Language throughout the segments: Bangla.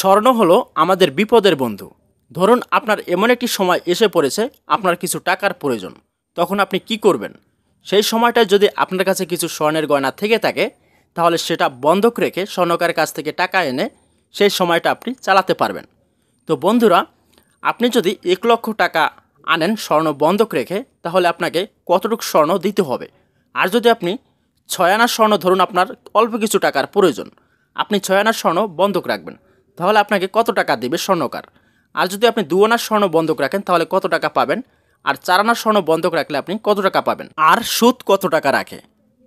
স্বর্ণ হলো আমাদের বিপদের বন্ধু ধরুন আপনার এমন একটি সময় এসে পড়েছে আপনার কিছু টাকার প্রয়োজন তখন আপনি কি করবেন সেই সময়টায় যদি আপনার কাছে কিছু স্বর্ণের গয়না থেকে থাকে তাহলে সেটা বন্ধক রেখে স্বর্ণকারের কাছ থেকে টাকা এনে সেই সময়টা আপনি চালাতে পারবেন তো বন্ধুরা আপনি যদি এক লক্ষ টাকা আনেন স্বর্ণ বন্ধক রেখে তাহলে আপনাকে কতটুকু স্বর্ণ দিতে হবে আর যদি আপনি ছয় আনা স্বর্ণ ধরুন আপনার অল্প কিছু টাকার প্রয়োজন আপনি ছয় আনা স্বর্ণ বন্ধক রাখবেন তাহলে আপনাকে কত টাকা দেবে স্বর্ণকার আর যদি আপনি দু আনার স্বর্ণ বন্ধক রাখেন তাহলে কত টাকা পাবেন আর চার আনার স্বর্ণ বন্ধক রাখলে আপনি কত টাকা পাবেন আর সুদ কত টাকা রাখে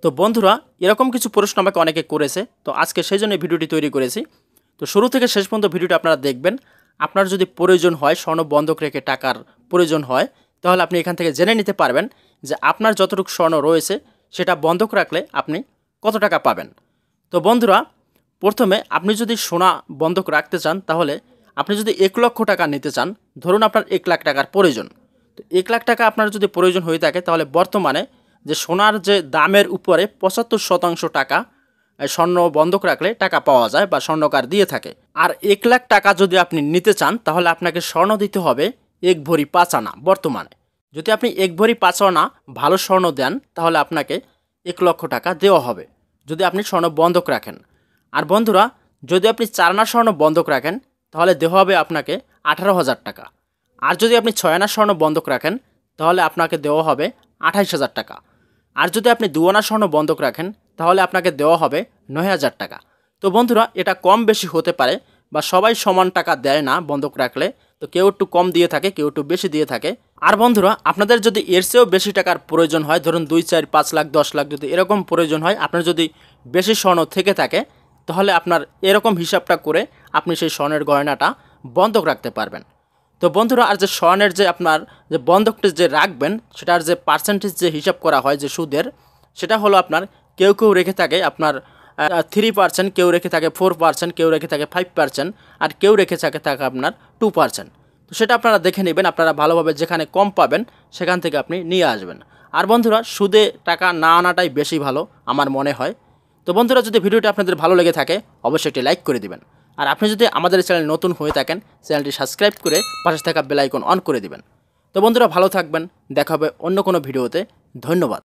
তো বন্ধুরা এরকম কিছু প্রশ্ন আমাকে অনেকে করেছে তো আজকে সেই জন্য ভিডিওটি তৈরি করেছি তো শুরু থেকে শেষ পর্যন্ত ভিডিওটি আপনারা দেখবেন আপনার যদি প্রয়োজন হয় স্বর্ণ বন্ধক রেখে টাকার প্রয়োজন হয় তাহলে আপনি এখান থেকে জেনে নিতে পারবেন যে আপনার যতটুকু স্বর্ণ রয়েছে সেটা বন্ধক রাখলে আপনি কত টাকা পাবেন তো বন্ধুরা প্রথমে আপনি যদি সোনা বন্ধক রাখতে চান তাহলে আপনি যদি এক লক্ষ টাকা নিতে চান ধরুন আপনার এক লাখ টাকার প্রয়োজন তো এক লাখ টাকা আপনার যদি প্রয়োজন হয়ে থাকে তাহলে বর্তমানে যে সোনার যে দামের উপরে পঁচাত্তর শতাংশ টাকা স্বর্ণ বন্ধক রাখলে টাকা পাওয়া যায় বা স্বর্ণকার দিয়ে থাকে আর এক লাখ টাকা যদি আপনি নিতে চান তাহলে আপনাকে স্বর্ণ দিতে হবে এক ভরি পাঁচ আনা বর্তমানে যদি আপনি এক ভরি পাঁচ আনা ভালো স্বর্ণ দেন তাহলে আপনাকে এক লক্ষ টাকা দেওয়া হবে যদি আপনি স্বর্ণ বন্ধক রাখেন আর বন্ধুরা যদি আপনি চারানা স্বর্ণ বন্ধক রাখেন তাহলে দেওয়া হবে আপনাকে আঠারো হাজার টাকা আর যদি আপনি ছয় আনা স্বর্ণ বন্ধক রাখেন তাহলে আপনাকে দেওয়া হবে আঠাইশ হাজার টাকা আর যদি আপনি দু আনা স্বর্ণ বন্ধক রাখেন তাহলে আপনাকে দেওয়া হবে নয় হাজার টাকা তো বন্ধুরা এটা কম বেশি হতে পারে বা সবাই সমান টাকা দেয় না বন্ধক রাখলে তো কেউ একটু কম দিয়ে থাকে কেউ একটু বেশি দিয়ে থাকে আর বন্ধুরা আপনাদের যদি এর চেয়েও বেশি টাকার প্রয়োজন হয় ধরুন দুই চার পাঁচ লাখ দশ লাখ যদি এরকম প্রয়োজন হয় আপনার যদি বেশি স্বর্ণ থেকে থাকে তাহলে আপনার এরকম হিসাবটা করে আপনি সেই স্বর্ণের গয়নাটা বন্ধক রাখতে পারবেন তো বন্ধুরা আর যে স্বর্ণের যে আপনার যে বন্ধকটি যে রাখবেন সেটার যে পার্সেন্টেজ যে হিসাব করা হয় যে সুদের সেটা হলো আপনার কেউ কেউ রেখে থাকে আপনার থ্রি পার্সেন্ট কেউ রেখে থাকে ফোর পার্সেন্ট কেউ রেখে থাকে ফাইভ পার্সেন্ট আর কেউ রেখে থাকে থাকে আপনার টু পার্সেন্ট তো সেটা আপনারা দেখে নেবেন আপনারা ভালোভাবে যেখানে কম পাবেন সেখান থেকে আপনি নিয়ে আসবেন আর বন্ধুরা সুদে টাকা না আনাটাই বেশি ভালো আমার মনে হয় তো বন্ধুরা যদি ভিডিওটি আপনাদের ভালো লেগে থাকে অবশ্যই একটি লাইক করে দিবেন আর আপনি যদি আমাদের চ্যানেল নতুন হয়ে থাকেন চ্যানেলটি সাবস্ক্রাইব করে পাশে থাকা বেলাইকন অন করে দিবেন তো বন্ধুরা ভালো থাকবেন দেখা হবে অন্য কোনো ভিডিওতে ধন্যবাদ